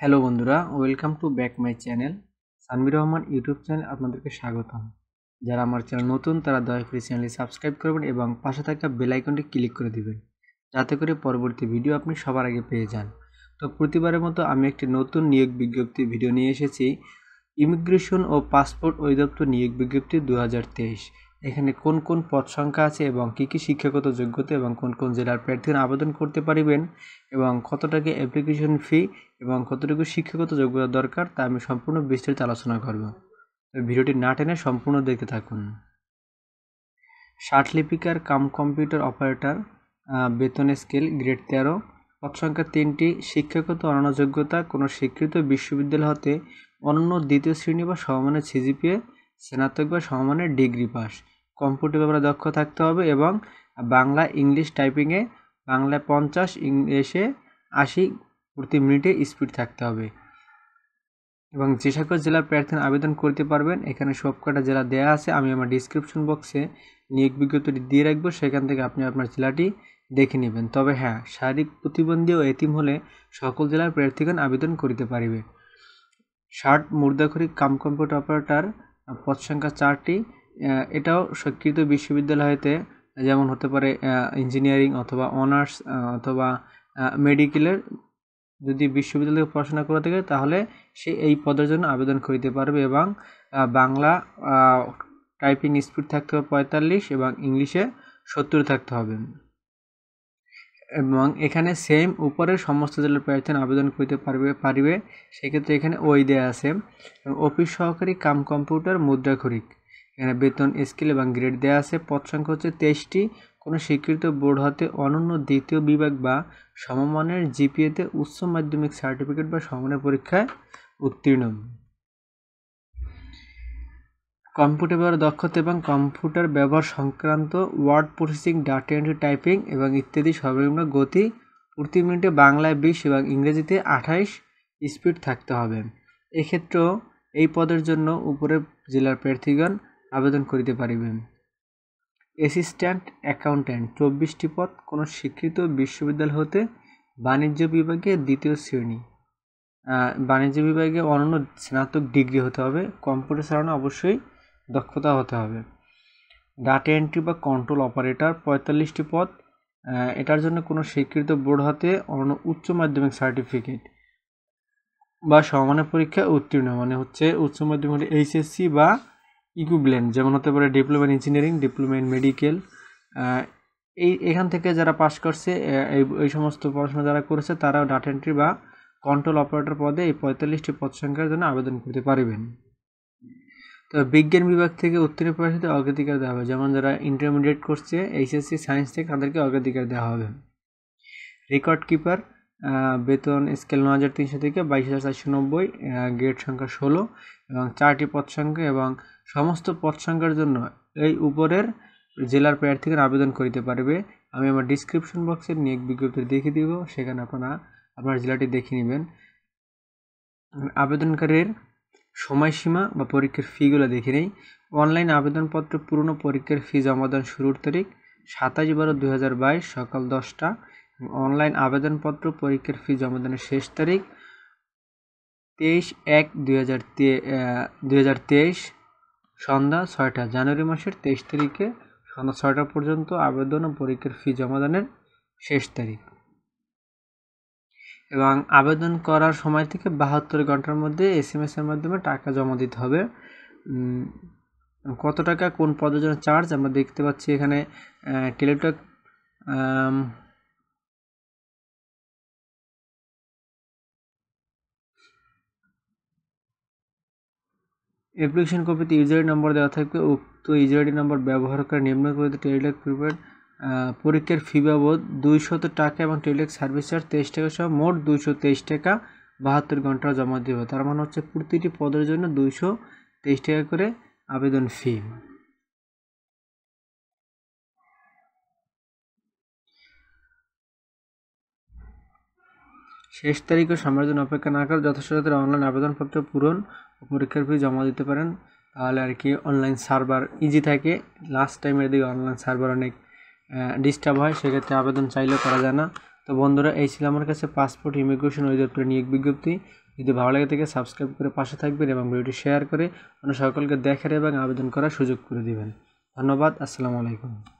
hello বন্ধুরা welcome to back my channel Sanbir Rahman YouTube channel আপনাদেরকে স্বাগতম যারা আমার চ্যানেল নতুন তারা দয়া করে চ্যানেলে সাবস্ক্রাইব করবেন এবং পাশে থাকা বেলাইকনটি ক্লিক করে দিবেন যাতে করে পরবর্তী ভিডিও আপনি সবার আগে পেয়ে যান তো প্রতিবারের মতো আমি একটি নতুন নিয়োগ বিজ্ঞপ্তি ভিডিও নিয়ে এসেছি ইমিগ্রেশন ও পাসপোর্ট অধিদপ্তর নিয়োগ বিজ্ঞপ্তি দু এখানে কোন কোন পদ সংখ্যা আছে এবং কী কী শিক্ষাগত যোগ্যতা এবং কোন কোন জেলার প্রার্থীরা আবেদন করতে পারিবেন এবং কত টাকা অ্যাপ্লিকেশন ফি এবং কতটুকু শিক্ষাগত যোগ্যতা দরকার তা আমি সম্পূর্ণ বিস্তারিত আলোচনা করব ভিডিওটি না টেনে সম্পূর্ণ দেখতে থাকুন ষাট লিপিকার কাম কম্পিউটার অপারেটর বেতন স্কেল গ্রেড তেরো পদ সংখ্যা তিনটি শিক্ষাগত যোগ্যতা কোনো স্বীকৃত বিশ্ববিদ্যালয় হতে অন্য দ্বিতীয় শ্রেণী বা সমমানের সিজিপিএ স্নাতক বা সমমানের ডিগ্রি পাস কম্পিউটার ব্যাপারে দক্ষ থাকতে হবে এবং বাংলা ইংলিশ টাইপিংয়ে বাংলায় পঞ্চাশ ইংলিশে আশি প্রতি মিনিটে স্পিড থাকতে হবে এবং যে সকল জেলার প্রার্থী আবেদন করতে পারবেন এখানে সবকটা জেলা দেয়া আছে আমি আমার ডিসক্রিপশন বক্সে নিয়োগ বিজ্ঞপ্তিটি দিয়ে রাখবো সেখান থেকে আপনি আপনার জেলাটি দেখে নেবেন তবে হ্যাঁ শারীরিক প্রতিবন্ধী ও এতিম হলে সকল জেলার প্রার্থীগণ আবেদন করিতে পারিবে ষাট মুর্দাখরি কাম কম্পিউটার অপারেটার পদ সংখ্যা চারটি এটাও স্বীকৃত বিশ্ববিদ্যালয়তে যেমন হতে পারে ইঞ্জিনিয়ারিং অথবা অনার্স অথবা মেডিকেলের যদি বিশ্ববিদ্যালয়ে পড়াশোনা করে থাকে তাহলে সে এই পদের জন্য আবেদন করিতে পারবে এবং বাংলা টাইপিং স্পিড থাকতে হবে পঁয়তাল্লিশ এবং ইংলিশে সত্তর থাকতে হবে এবং এখানে সেম উপরের সমস্ত জেলার প্রার্থীরা আবেদন করতে পারবে পারবে সেক্ষেত্রে এখানে ওই দেয়া আছে অফিস সহকারী কাম কম্পিউটার মুদ্রা খরিক এখানে বেতন স্কেল এবং গ্রেড দেওয়া আছে পদ সংখ্যা হচ্ছে তেইশটি কোনো স্বীকৃত বোর্ড হতে অনন্য দ্বিতীয় বিভাগ বা সমমানের জিপিএতে উচ্চ মাধ্যমিক সার্টিফিকেট বা সমমানের পরীক্ষায় উত্তীর্ণ কম্পিউটার ব্যবহার দক্ষতা এবং কম্পিউটার ব্যবহার সংক্রান্ত word processing data entry typing এবং ইত্যাদি সর্বনিম্ন গতি প্রতি মিনিটে বাংলায় বিশ এবং ইংরেজিতে আঠাইশ স্পিড থাকতে হবে এক্ষেত্রেও এই পদের জন্য উপরে জেলার প্রার্থীগণ আবেদন করিতে পারিবেন অ্যাসিস্ট্যান্ট অ্যাকাউন্ট্যান্ট চব্বিশটি পদ কোনো স্বীকৃত বিশ্ববিদ্যালয় হতে বাণিজ্য বিভাগে দ্বিতীয় শ্রেণী বাণিজ্য বিভাগে অনন্য স্নাতক ডিগ্রি হতে হবে কম্পিউটার চালানো অবশ্যই দক্ষতা হতে হবে ডাটা এন্ট্রি বা কন্ট্রোল অপারেটর পঁয়তাল্লিশটি পদ এটার জন্য কোনো স্বীকৃত বোর্ড হতে অন্য উচ্চ মাধ্যমিক সার্টিফিকেট বা সমানের পরীক্ষায় উত্তীর্ণ মানে হচ্ছে উচ্চ মাধ্যমিক এইচএসসি বা ইকুইভ্যালেন্ট যেমন হতে পারে diploma engineering diploma in medical এই এখান থেকে যারা পাশ করছে এই এই সমস্ত পড়াশোনা যারা করেছে তারাও ডাটা এন্ট্রি বা কন্ট্রোল অপারেটর পদে এই পঁয়তাল্লিশটি পদ সংখ্যার জন্য আবেদন করতে পারবেন তো বিজ্ঞান বিভাগ থেকে উত্তীর্ণ পড়াশোনাতে অগ্রাধিকার দেওয়া হবে যেমন যারা ইন্টারমিডিয়েট করছে এইচএসসি সায়েন্স থেকে তাদেরকে অগ্রাধিকার দেওয়া হবে রেকর্ড কিপার বেতন স্কেল ন হাজার তিনশো থেকে বাইশ হাজার চারশো নব্বই গেট সংখ্যা ষোলো এবং চারটি পদ সংখ্যা এবং সমস্ত পদ সংখ্যার জন্য এই উপরের জেলার প্রার্থীকে আবেদন করিতে পারবে আমি আমার ডিসক্রিপশন বক্সের নিয়োগ বিজ্ঞপ্তি দেখে দিব সেখানে আপনারা আপনার জেলাটি দেখে নেবেন আবেদনকারীর সময়সীমা বা পরীক্ষার ফিগুলো দেখে নেই অনলাইন আবেদনপত্র পূর্ণ পরীক্ষার ফি জমা দেন শুরুর তারিখ সাতাশ বারো দু সকাল দশটা অনলাইন আবেদনপত্র পরীক্ষার ফি জমা দেওয়ার শেষ তারিখ তেইশ এক দুই হাজার তে সন্ধ্যা ছয়টা জানুয়ারি মাসের তেইশ তারিখে সন্ধ্যা ছয়টা পর্যন্ত আবেদন ও পরীক্ষার ফি জমাদানের শেষ তারিখ এবং আবেদন করার সময় থেকে বাহাত্তর ঘন্টার মধ্যে এস এম এসের মাধ্যমে টাকা জমা দিতে হবে কত টাকা কোন পদের জন্য চার্জ আমরা দেখতে পাচ্ছি এখানে টেলিটক অ্যাপ্লিকেশন কপিতে ইউজার নম্বর দেওয়া থাকবে উক্ত ইউজার আইডি নম্বর ব্যবহার করে নিম্ন নিম্নকৃত টেলিটক প্রিপেড পরীক্ষার ফি বাবদ দুইশত টাকা এবং টেলিটক সার্ভিস চার্জ তেইশ টাকা সহ মোট দুশো তেইশ টাকা বাহাত্তর ঘন্টা জমা দেবে তার মানে হচ্ছে প্রতিটি পদের জন্য দুইশো তেইশ টাকা করে আবেদন ফি শেষ তারিখ ও সময়ের জন্য অপেক্ষা না করে যথাযথ অনলাইন আবেদনপত্র পূরণ ও পরীক্ষার ফি জমা দিতে পারেন তাহলে আর কি অনলাইন সার্ভার ইজি থাকে লাস্ট টাইমের দিকে অনলাইন সার্ভার অনেক ডিস্টার্ব হয় সেক্ষেত্রে আবেদন চাইলেও করা যায় না তো বন্ধুরা এই ছিল আমার কাছে পাসপোর্ট ইমিগ্রেশন অধিদপ্তরের নিয়োগ বিজ্ঞপ্তি যদি ভালো লাগে থেকে সাবস্ক্রাইব করে পাশে থাকবেন এবং ভিডিওটি শেয়ার করে অন্য সকলকে দেখার এবং আবেদন করার সুযোগ করে দিবেন ধন্যবাদ আসসালামু আলাইকুম